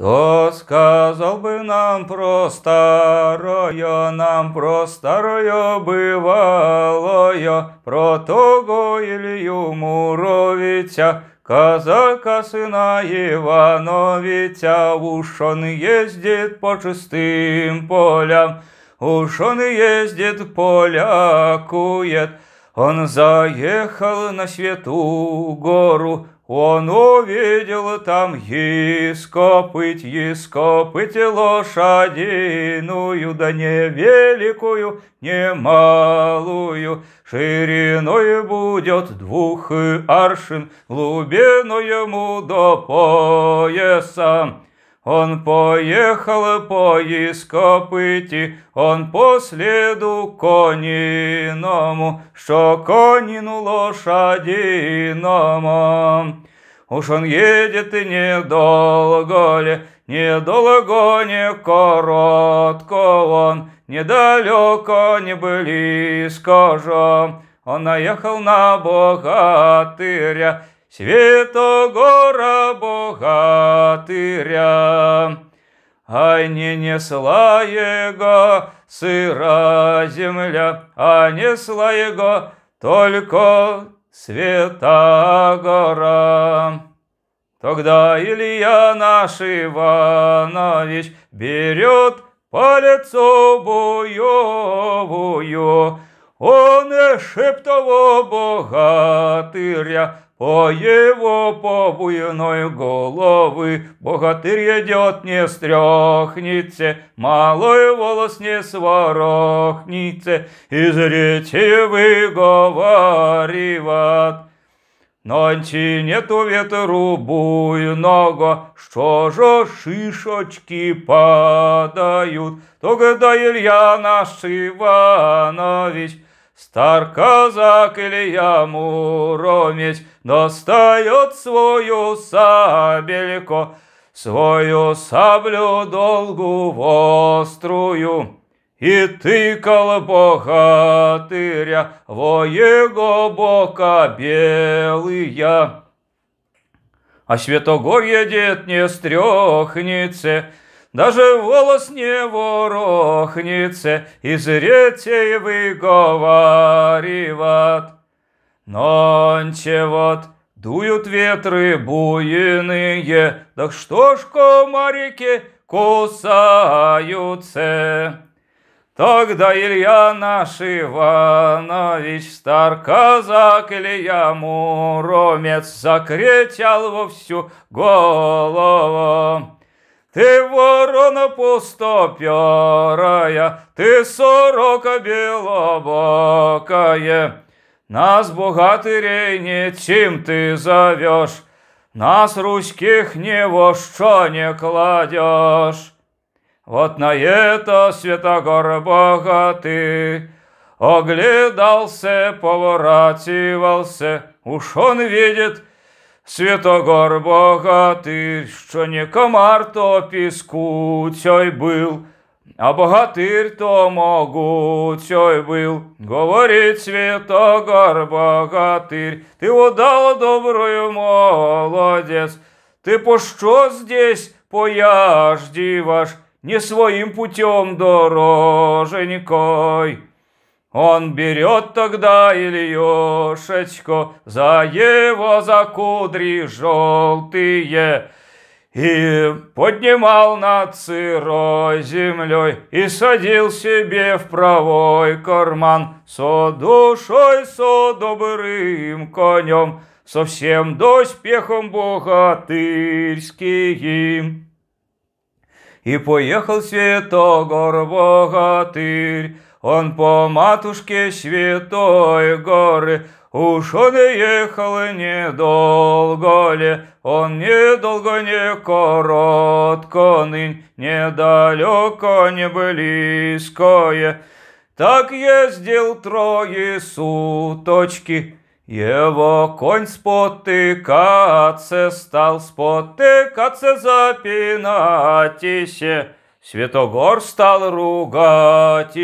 Кто сказал бы нам про старое, нам про старое бывалое, про того Илью Муровича, казака сына Ивановича, уж он ездит по чистым полям, уж он ездит полякует, он заехал на свету гору, он увидел там ескопыть, ескопыть лошадиную, да не великую, не малую. Шириной будет двух аршин, глубиною ему до пояса. Он поехал по іскопиті, он по следу кониному, что конину лошадиному. Уж он едет и недолго ли, недолго, не коротко он, недалеко, не близко же. Он наехал на богатыря, Святогора богатыря. А не несла его сыра земля, а несла его только Святогора. Тогда Илья наш Иванович берет по лицу буевую, он шептово богатыря а по его побуйной головы богатырь идет не стряхнется, малой волос не сворохнется, и зрите выговаривать. Нонці нету ветру буйного, что же шишочки падают, тогда Илья наш Иванович — Стар казак Илья Муромец достает свою сабелько, свою саблю долгу острую. И тыкал богатыря во его бока белые. А святого едет не стрехнется, даже волос не ворохнется, из рете выговариват. Нонче вот дуют ветры буйные, да что ж комарики кусаются. Тогда Илья наш Иванович, стар казак Илья Муромец, закричал во всю голову. Ты ворона пустоперая, ты сорока белобокая. Нас богатырей не чем ты зовешь, Нас русских ни во что не кладешь. Вот на это святогор богатый, Оглядался, поворачивался, Уж он видит — богатырь, що не комар то піску цей был, а богатырь то могу цей был. говорить святогор богатырь, ти удал доброю молодец, ти по что здесь пояждіваш, не своїм путем дороженькой. Он берет тогда Ильюшечку за его закудри желтые и поднимал над сырой землей и садил себе в правой карман со душой, со добрым конем, со всем доспехом богатырским. И поехал святогор богатырь он по матушке святой горы. Уж он и ехал недолго ли, он недолго не коротко нынь, недалеко не близкое. Так ездил трое суточки, его конь спотыкаться стал, спотыкаться запинатися. Святогор стал ругать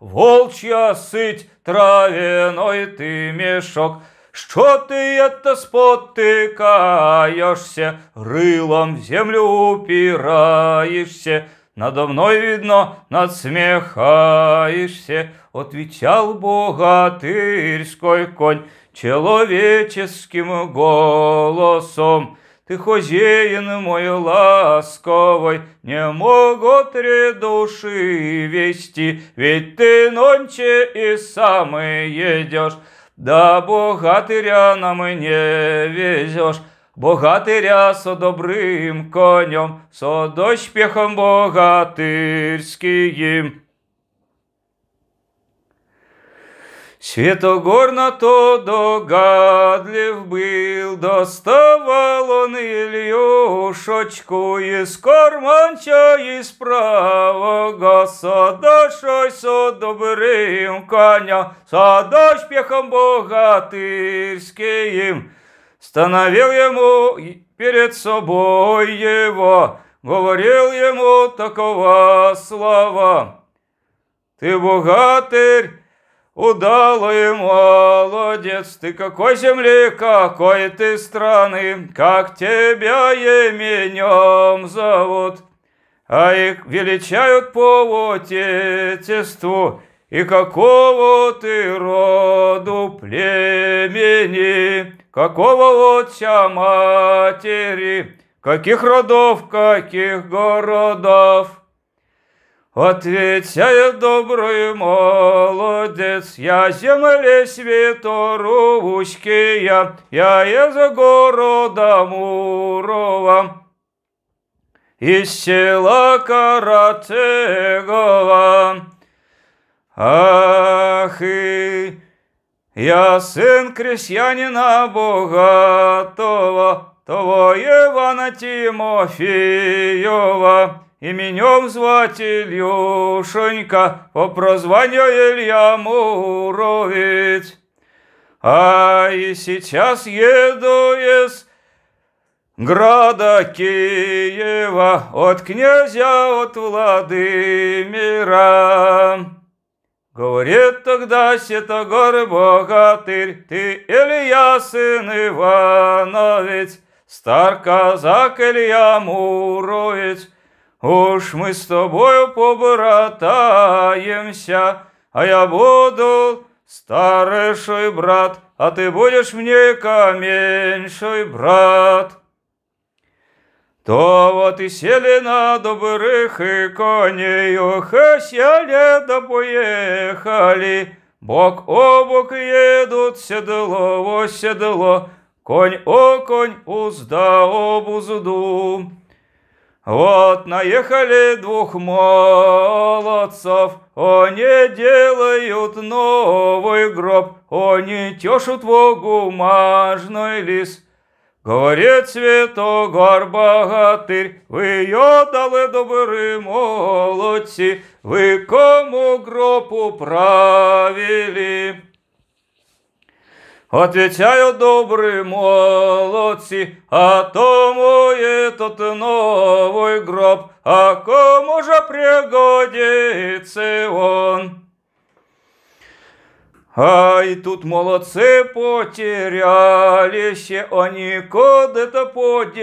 волчья сыть травяной ты мешок. Что ты это спотыкаешься, рылом в землю упираешься, надо мной, видно, надсмехаешься, отвечал Богатырьской конь человеческим голосом. Ты хозяин мой ласковый, не могу три души вести, ведь ты нонче и сам едешь, да богатыря нам не везешь. Богатыря со добрым конем, со доспехом богатырским. Святогор на то догадлив был, доставал он Ильюшечку из карманча из правого сада, шой добрым коня, сада пехом богатырским. Становил ему перед собой его, говорил ему такого слова. Ты богатырь, Удалый молодец, ты какой земли, какой ты страны, как тебя именем зовут, а их величают по отечеству, и какого ты роду племени, какого отца матери, каких родов, каких городов. Отвечая добрый молодец, я земле свету я, из города Мурова, из села Каратегова. Ах, и я сын крестьянина богатого, твоего Ивана Тимофеева, Именем звать Ильюшенька, по прозванию Илья Муровец. А и сейчас еду из града Киева от князя, от Владимира. Говорит тогда Ситогор богатырь, ты Илья сын Ивановец, стар казак Илья Муровец, Уж мы с тобою побратаємся, а я буду старший брат, а ты будешь мне каменший брат. То вот и сели на добрых и коней, ох, сели да поехали, бок о бок едут седло, во седло, конь о конь, узда об узду. Вот наехали двух молодцев, они делают новый гроб, они тешут в бумажный угу лис. Говорит святогор богатырь, вы ее дали добры молодці, вы кому гроб управили. Отвечают добрые молодцы, а тому этот новый гроб, а кому же пригодится он? А и тут молодцы потерялись, они куда-то подевались,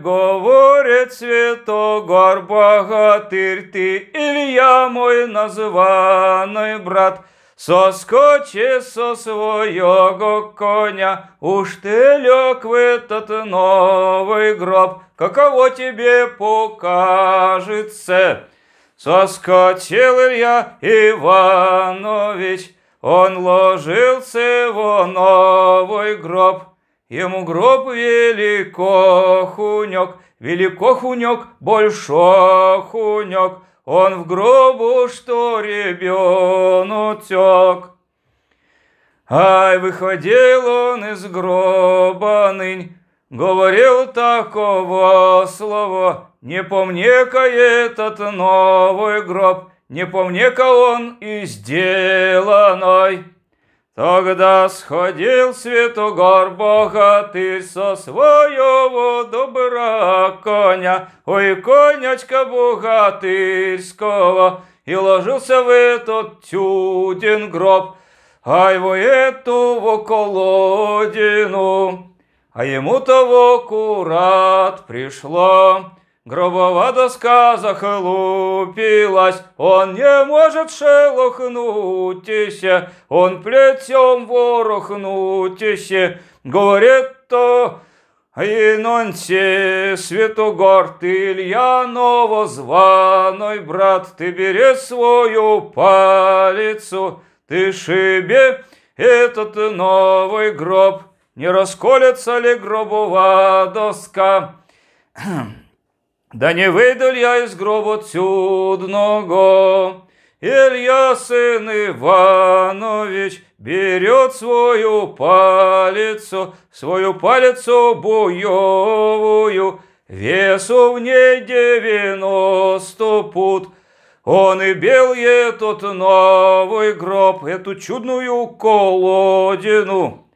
говорит Святогор богатырь ты, Илья мой названный брат – Соскочи со своего коня, уж ты лег в этот новый гроб, каково тебе покажется. Соскочил я Иванович, он ложился в новый гроб. Ему гроб велико хунек, велико хунек, большой хунек, он в гробу, что ребен утек. Ай, выходил он из гроба нынь, говорил такого слова, не помне-ка этот новый гроб, не помне-ка он и сделанной. Тогда сходил святогор ты со своего добра коня, ой, конячка богатырского, и ложился в этот тюдин гроб, ай, в эту в колодину, а ему того курат пришло. Гробова доска захлупилась, он не может шелохнутися, он плетем ворохнутися, говорит то Инонсе, святогор, ты Илья новозваной, брат, ты бери свою палицу, ты шибе этот новый гроб, не расколется ли гробова доска? Да не вийду я із гробу цюдного. Илья, сын Иванович, берет свою палицу, свою палицу буевую, весу в ней девяносто пут. Он и бел этот новый гроб, эту чудную колодину.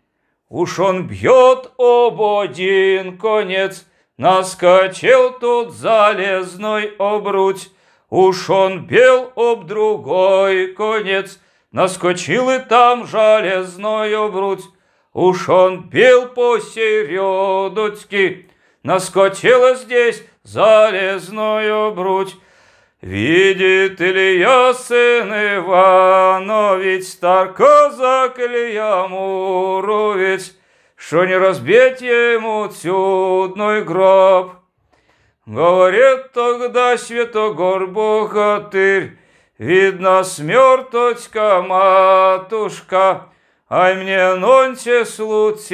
Уж он бьет об один конец — Наскочил тут залезной обруть, Уж он бил об другой конец, Наскочил и там железной обруть, Уж он бил посередочки, Наскочила здесь залезную бруть. Видит Илья сын Иванович, Стар казак Илья Мурович, что не разбить ему чудный гроб. Говорит тогда святогор богатырь, Видно, смерточка, матушка, а мне нонче случилось,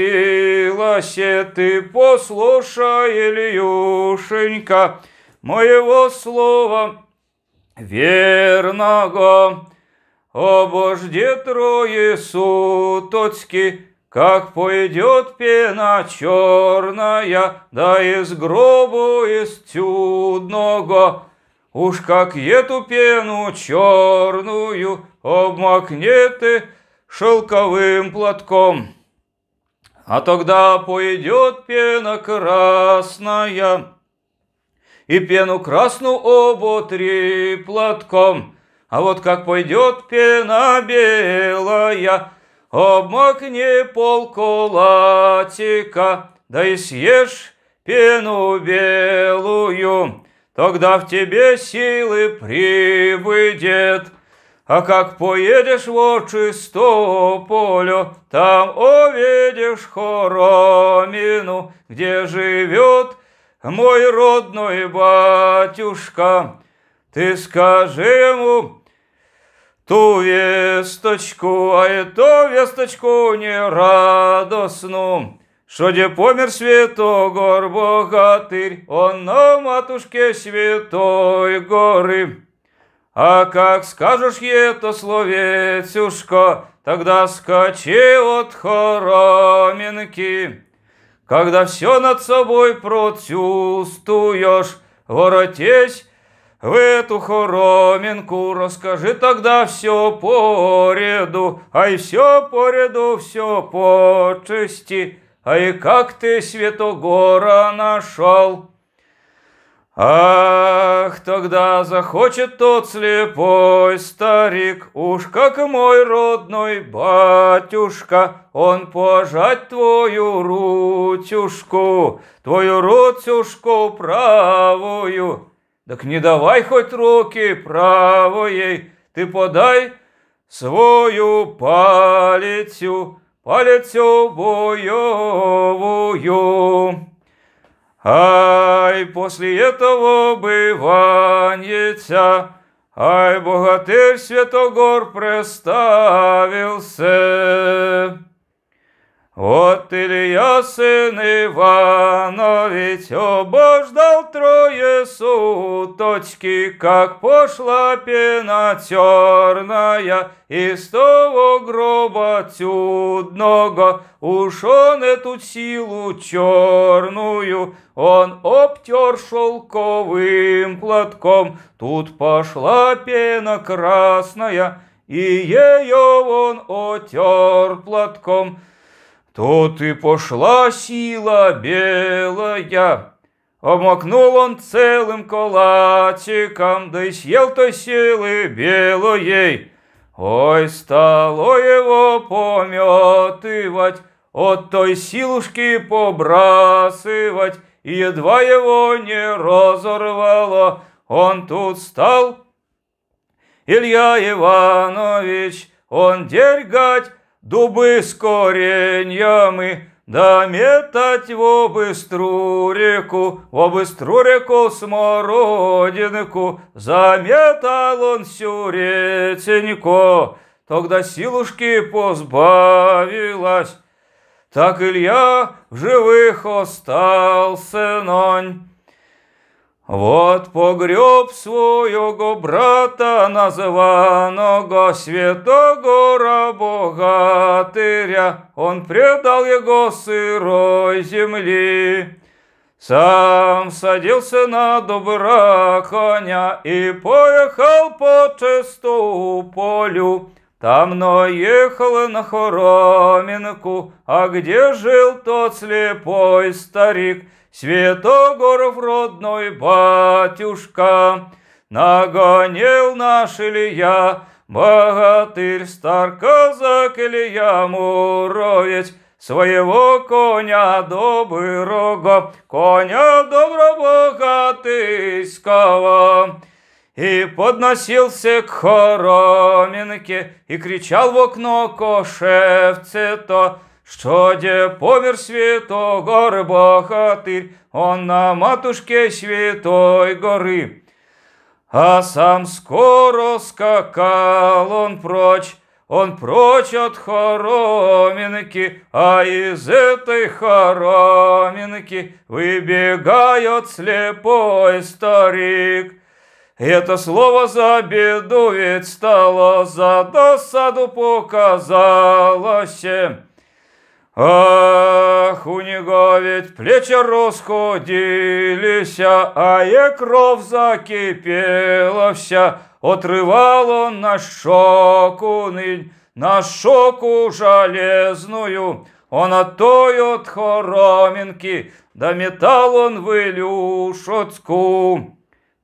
ты послушай, Ильюшенька, моего слова верного. Обожди трое суточки, как пойдет пена черная, да из гробу из тюдного, Уж как эту пену черную обмакнет и шелковым платком. А тогда пойдет пена красная, и пену красную оботри платком. А вот как пойдет пена белая, Обмакни полку латика, да и съешь пену белую, Тогда в тебе силы прибудет. А как поедешь в отчистую поле, Там увидишь хоромину, Где живет мой родной батюшка. Ты скажи ему, Ту весточку, а эту весточку не радостну, что где помер святогор богатырь, он на матушке святой горы. А как скажешь это словецюшка, тогда скачи от хороминки. Когда все над собой протюстуешь, воротись в эту хороминку расскажи тогда все по ряду, ай все по ряду, все по чести, ай как ты святогора нашел. Ах, тогда захочет тот слепой старик, уж как мой родной батюшка, он пожать твою рутюшку, твою рутюшку правую. так не давай хоть руки правой, ты подай свою палицю, палицю боевую. Ай, после этого бываньеца, ай, богатырь Святогор представился. От Илья, сын Ивана, ведь обождал трое суточки, Как пошла пена терная из того гроба чудного. Уж он эту силу черную, он обтер шелковым платком, Тут пошла пена красная, и ее он отер платком — Тут и пошла сила белая. Омокнул он целым колатиком, да и съел то силы белой. Ой, стало его пометывать, от той силушки побрасывать, и едва его не разорвало, он тут стал. Илья Иванович, он дергать дубы с кореньями, да метать в быстру реку, в быстру реку смородинку, заметал он всю реценько, тогда силушки позбавилась. Так Илья в живых остался нонь. От погріб свого брата, названого святого рабогатыря, он предал его сырой земли. Сам садился на добра коня и поехал по чистому полю. Там наехал на хороминку, а где жил тот слепой старик — Святогоров родной батюшка, Нагонял наш Илья, Богатырь стар казак Илья Муровец, Своего коня доброго, Коня добробогатыйского. И подносился к хороминке, И кричал в окно кошевце то, что де помер святой горы богатырь, он на матушке святой горы. А сам скоро скакал он прочь, он прочь от хороминки, а из этой хороминки выбегает слепой старик. это слово за беду ведь стало, за досаду показалось. Ах, у него ведь плечи розходилися, а є кров закипела вся, Отрывал он на шоку нынь, на шоку железную. Он от той от хороминки, да метал он в Илюшоцку.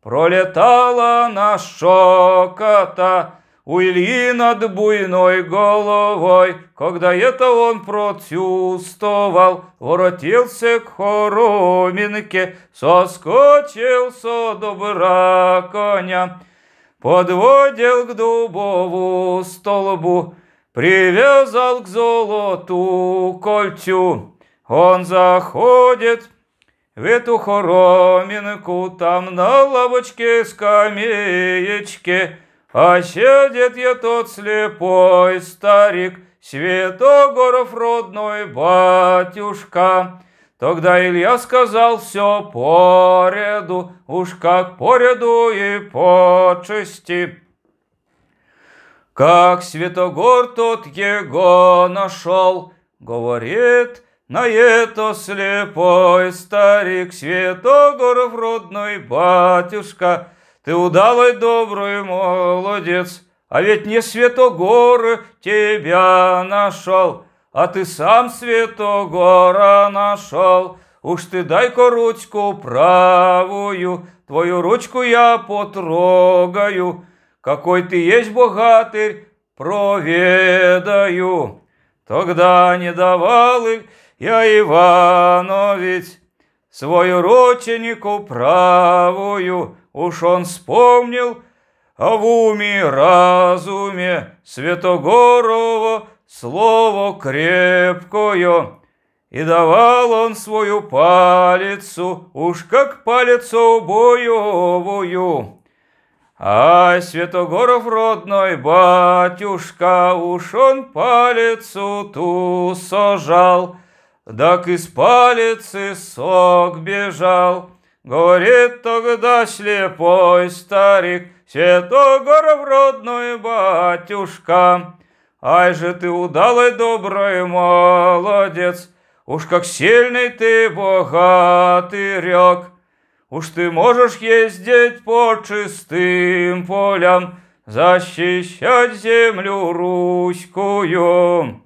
Пролетала на шоката у Ильи над буйной головой, когда это он протюстовал, воротился к хороминке, соскочил со добра коня, подводил к дубову столбу, привязал к золоту кольчу. Он заходит в эту хороминку, там на лавочке скамеечке, а я тот слепой старик, Святогоров родной батюшка. Тогда Илья сказал все по ряду, уж как по ряду и по чести. Как Святогор тот его нашел, говорит, на это слепой старик Святогоров родной батюшка — ты удалый добрый молодец, а ведь не Святогор тебя нашел, а ты сам Светогора нашел. Уж ты дай-ка ручку правую, твою ручку я потрогаю. Какой ты есть богатырь, проведаю. Тогда не давал я Иванович свою рученику правую, уж он вспомнил о в уме разуме Святогорова слово крепкое. И давал он свою палицу, уж как палицу боевую. а Святогоров родной батюшка, уж он палицу ту сожал, так из палицы сок бежал. Говорит тогда слепой старик, Святогор в родной батюшка. Ай же ты удалый добрый молодец, Уж как сильный ты богатый рек. Уж ты можешь ездить по чистым полям, Защищать землю русскую.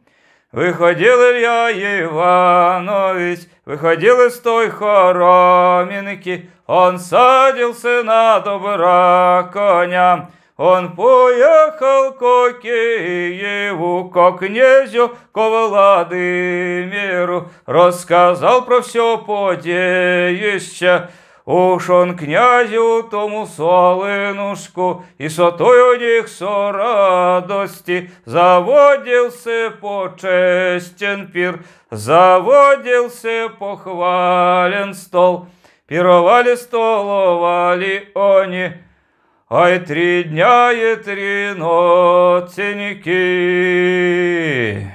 Выходил я Иванович, выходил из той хороминки, Он садился на добра коня, он поехал к Киеву, к князю, к Владимиру, Рассказал про все подеище, Ушон князю тому солинушку, и сотою них со радости заводился почестен пир, заводился похвален стол, пировали столовали они, ай три дня и три ноценики.